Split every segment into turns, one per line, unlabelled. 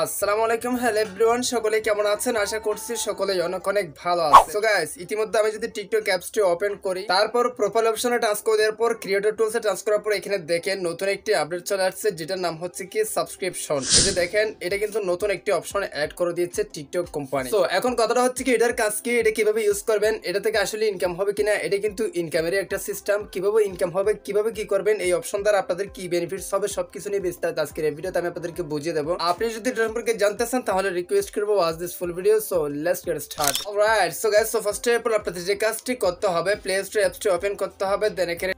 আসসালামু আলাইকুম hello everyone সকলে কেমন আছেন আশা করছি সকলে অনেক অনেক ভালো আছে সো গাইস ইতিমধ্যে আমি যদি টিকটক অ্যাপসটি ওপেন করি তারপর প্রোফাইল অপশনে টাচ করে দেওয়ার পর ক্রিয়েটর টুলসে টাচ করার পর এখানে দেখেন নতুন একটি আপডেট চলে আসছে যেটার নাম হচ্ছে কি সাবস্ক্রিপশন এই যে দেখেন এটা কিন্তু নতুন একটি অপশন অ্যাড করে দিয়েছে টিকটক কোম্পানি সো এখন কথাটা হচ্ছে কি এটার কাজ কি এটা কিভাবে ইউজ করবেন এটা থেকে আসলে ইনকাম হবে কিনা এটা কিন্তু ইনকামেরই একটা সিস্টেম কিভাবে ইনকাম হবে কিভাবে কি করবেন এই অপশন দ্বারা আপনাদের কি বেনিফিটস হবে সবকিছু নিয়ে বিস্তারিত আজকের এই ভিডিওতে আমি আপনাদেরকে বুঝিয়ে দেবো আপনি যদি সম্পর্কে জানতে চান তাহলে রিকোয়েস্ট করবো watch this full video so let's get start alright so guys so first of all আপনাদের যে কাজটি করতে হবে প্লে স্টোর অ্যাপটি ওপেন করতে হবে দেন এখানে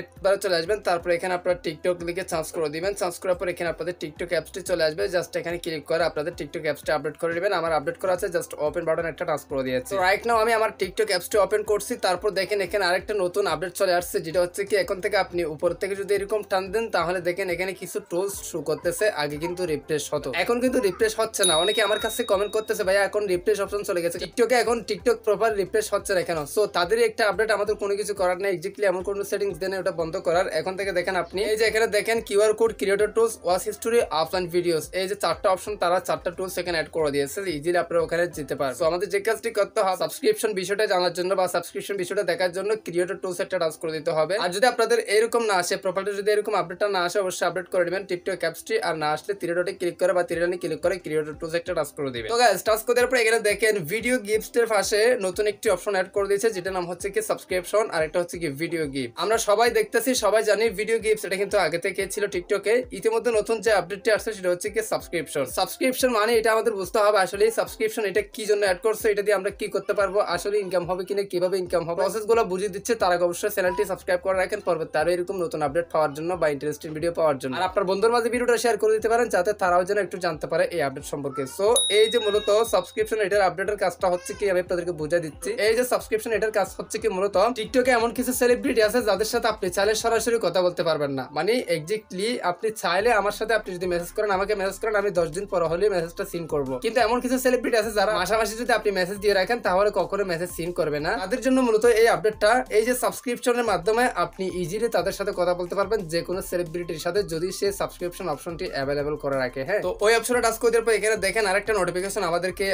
একবার চলে আসবেন তারপর এখানে আপনারা টিকটক লিখে সার্চ করে দিবেন সার্চ করার পর এখানে আপনাদের টিকটক অ্যাপসটি চলে আসবে জাস্ট এখানে ক্লিক করে আপনাদের টিকটক অ্যাপসটি আপডেট করে দেবেন আমার আপডেট করা আছে জাস্ট ওপেন বাটন একটা টাচ করে দিয়েছি রাইট নাও আমি আমার টিকটক অ্যাপসটি ওপেন করছি তারপর দেখেন এখানে আরেকটা নতুন আপডেট চলে আসছে যেটা হচ্ছে কি এখন থেকে আপনি উপর থেকে যদি এরকম টান দেন তাহলে দেখেন এখানে কিছু টোলস শু করতেছে আগে কিন্তু রিফ্রেশ হতো এখন কিন্তু রিফ্রেশ হচ্ছে না অনেকে আমার কাছে কমেন্ট করতেছে ভাইয়া এখন রিফ্রেশ অপশন চলে গেছে টিকটকে এখন টিকটক প্রপার রিফ্রেশ হচ্ছে না কেন সো তাদেরই একটা আপডেট আমাদের কোনো কিছু করার নেই এক্স্যাক্টলি এমন কোনো সেটিংস দেন ভিডিওটা বন্ধ করার এখন থেকে দেখেন আপনি এই যে এখানে দেখেন QR code creator tools watch history offline videos এই যে চারটা অপশন তারা চারটা টুলস এখানে অ্যাড করে দিয়েছে ইজিলি আপনারা ওখানে যেতে পারেন তো আমাদের যে কাজটি করতে হবে সাবস্ক্রিপশন বিষয়টা জানার জন্য বা সাবস্ক্রিপশন বিষয়টা দেখার জন্য ক্রিয়েটর টুলস একটা টাচ করে দিতে হবে আর যদি আপনাদের এরকম না আসে প্রোফাইলটা যদি এরকম আপডেটটা না আসে অবশ্যই আপডেট করে দেবেন টিকটক ক্যাপসটি আর না আসলে তিরিডটে ক্লিক করে বা তিরিডানে ক্লিক করে ক্রিয়েটর টুলস একটা টাচ করে দিবে তো গাইস টাচ করে দেওয়ার পর এখানে দেখেন ভিডিও গিফটের পাশে নতুন একটি অপশন অ্যাড করে দিয়েছে যেটা নাম হচ্ছে কি সাবস্ক্রিপশন আর একটা হচ্ছে কি ভিডিও গিফট আমরা সবাই দেখতেছি সবাই জানি ভিডিও গেমস এটা কিন্তু আগে থেকে ছিল টিকটকে ইতিমধ্যে নতুন যে আপডেটটি আসছে সেটা হচ্ছে কি সাবস্ক্রিপশন সাবস্ক্রিপশন মানে এটা আমাদের বুঝতে হবে আসলে সাবস্ক্রিপশন এটা কি জন্য অ্যাড করছে এটা দিয়ে আমরা কি করতে পারবো আসলে ইনকাম হবে কিনা কিভাবে ইনকাম হবে প্রসেসগুলো বুঝিয়ে দিচ্ছে তার আগে অবশ্যই চ্যানেলটি সাবস্ক্রাইব করে রাখেন পরবর্তী আরও এরকম নতুন আপডেট পাওয়ার জন্য বা ইন্টারেস্টিং ভিডিও পাওয়ার জন্য আর আপনার বন্ধুর মাঝে ভিডিওটা শেয়ার করে দিতে পারেন যাতে তারাও যেন একটু জানতে পারে এই আপডেট সম্পর্কে সো এই যে মূলত সাবস্ক্রিপশন এটার আপডেটের কাজটা হচ্ছে কি আমি আপনাদেরকে বুঝা দিচ্ছি এই যে সাবস্ক্রিপশন এটার কাজ হচ্ছে কি মূলত টিকটকে এমন কিছু সেলিব্রিটি আছে যাদের সাথে আপনি চাইলে সরাসরি কথা বলতে পারবেন না মানে এক্সাক্টলি আপনি চাইলে আমার সাথে আপনি যদি মেসেজ করেন আমাকে মেসেজ করেন আমি দশ দিন পর হলে মেসেজটা সিন করবো কিন্তু এমন কিছু সেলিব্রিটি আছে যারা মাসামাসি যদি আপনি মেসেজ দিয়ে রাখেন তাহলে কখনো মেসেজ সিন করবে না তাদের জন্য মূলত এই আপডেটটা এই যে সাবস্ক্রিপশনের মাধ্যমে আপনি ইজিলি তাদের সাথে কথা বলতে পারবেন যে কোনো সেলিব্রিটির সাথে যদি সে সাবস্ক্রিপশন অপশনটি অ্যাভেলেবল করে রাখে হ্যাঁ তো ওই অপশনে টাচ করে দেওয়ার পর এখানে দেখেন আরেকটা নোটিফিকেশন আমাদেরকে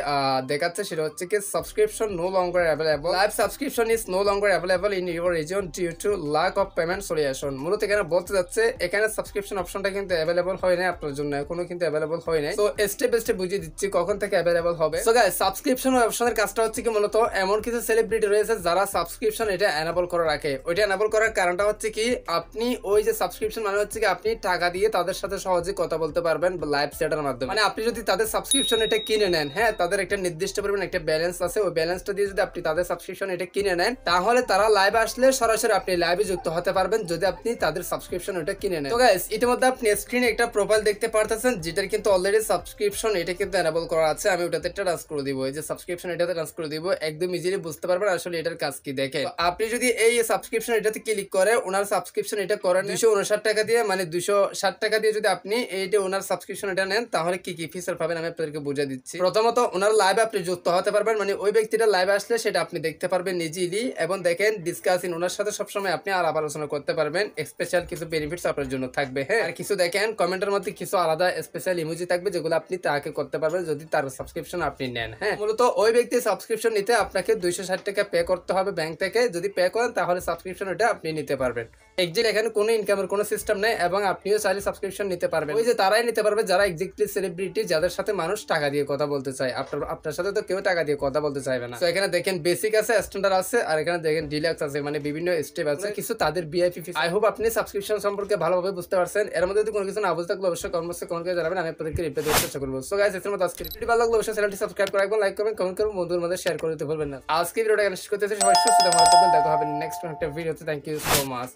দেখাচ্ছে সেটা হচ্ছে কি subscription no longer available live subscription is no longer available in your region due to lack of payment চলে আসুন মূলত এখানে বলতে যাচ্ছে এখানে সাবস্ক্রিপশন অপশনটা কিন্তু অ্যাভেলেবল হয় না আপনার জন্য এখনো কিন্তু অ্যাভেলেবল হয় না তো স্টেপ বাই স্টেপ বুঝিয়ে দিচ্ছি কখন থেকে অ্যাভেলেবল হবে তো গাইস সাবস্ক্রিপশন অপশনের কাজটা হচ্ছে কি মূলত এমন কিছু সেলিব্রিটি রয়েছে যারা সাবস্ক্রিপশন এটা এনেবল করে রাখে ওইটা এনেবল করার কারণটা হচ্ছে কি আপনি ওই যে সাবস্ক্রিপশন মানে হচ্ছে কি আপনি টাকা দিয়ে তাদের সাথে সহজে কথা বলতে পারবেন লাইভ চ্যাটের মাধ্যমে মানে আপনি যদি তাদের সাবস্ক্রিপশন এটা কিনে নেন হ্যাঁ তাদের একটা নির্দিষ্ট পরিমাণ একটা ব্যালেন্স আছে ওই ব্যালেন্সটা দিয়ে যদি আপনি তাদের সাবস্ক্রিপশন এটা কিনে নেন তাহলে তারা লাইভ আসলে সরাসরি আপনি লাইভে যুক্ত হতে চালাতে পারবেন যদি আপনি তাদের সাবস্ক্রিপশন ওটা কিনে নেন তো গাইস ইতিমধ্যে আপনি স্ক্রিনে একটা প্রোফাইল দেখতে পারতেছেন যেটার কিন্তু অলরেডি সাবস্ক্রিপশন এটা কিন্তু এনাবল করা আছে আমি ওটাতে ট্রান্স করে দিব এই যে সাবস্ক্রিপশন এটাতে ট্রান্স করে দিব একদম ইজিলি বুঝতে পারবেন আসলে এটার কাজ কি দেখে আপনি যদি এই সাবস্ক্রিপশন এটাতে ক্লিক করে ওনার সাবস্ক্রিপশন এটা করেন 259 টাকা দিয়ে মানে 260 টাকা দিয়ে যদি আপনি এইটা ওনার সাবস্ক্রিপশন এটা নেন তাহলে কি কি ফিচার পাবেন আমি আপনাদেরকে বুঝিয়ে দিচ্ছি প্রথমত ওনার লাইভে আপনি যুক্ত হতে পারবেন মানে ওই ব্যক্তিটা লাইভে আসলে সেটা আপনি দেখতে পারবেন ইজিলি এবং দেখেন ডিসকাস ইন ওনার সাথে সবসময় আপনি আর আবার আলোচনা করতে পারবেন স্পেশাল কিছু বেনিফিটস আপনার জন্য থাকবে হ্যাঁ আর কিছু দেখেন কমেন্টের মধ্যে কিছু আলাদা স্পেশাল ইমোজি থাকবে যেগুলো আপনি তাকে করতে পারবেন যদি তার সাবস্ক্রিপশন আপনি নেন হ্যাঁ মূলত ওই ব্যক্তি সাবস্ক্রিপশন নিতে আপনাকে দুইশো ষাট টাকা পে করতে হবে ব্যাংক থেকে যদি পে করেন তাহলে সাবস্ক্রিপশন ওটা আপনি নিতে পারবেন এক্সিট এখানে কোনো ইনকামের কোনো সিস্টেম নেই এবং আপনিও চাইলে সাবস্ক্রিপশন নিতে পারবেন ওই যে তারাই নিতে পারবে যারা এক্সিক্টলি সেলিব্রিটি যাদের সাথে মানুষ টাকা দিয়ে কথা বলতে চায় আপনার আপনার সাথে তো কেউ টাকা দিয়ে কথা বলতে চাইবে না তো এখানে দেখেন বেসিক আছে স্ট্যান্ডার্ড আছে আর এখানে দেখেন ডিলাক্স আছে মানে বিভিন্ন স্টেপ আছে কিছু তাদের বিআইপি ফিস আই হোপ আপনি সাবস্ক্রিপশন সম্পর্কে ভালোভাবে বুঝতে পারছেন এর মধ্যে যদি কোনো কিছু না বুঝতে থাকলে অবশ্যই কমেন্টসে কমেন্ট করে জানাবেন আমি আপনাদেরকে রিপ্লাই দেওয়ার চেষ্টা করবো সো গাইস এর মধ্যে আজকে ভিডিও ভালো লাগলে অবশ্যই চ্যানেলটি সাবস্ক্রাইব করে রাখবেন লাইক করবেন কমেন্ট করবেন বন্ধুদের মধ্যে শেয়ার করে দিতে ভুলবেন না আজকে ভিডিওটা এখানে শেষ করতেছি সবাই সুস্থ ভালো থাকবেন দেখা হবে নেক্সট একটা ভিডিওতে থ্যাংক ইউ সো মাচ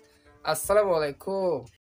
আসসালামু আলাইকুম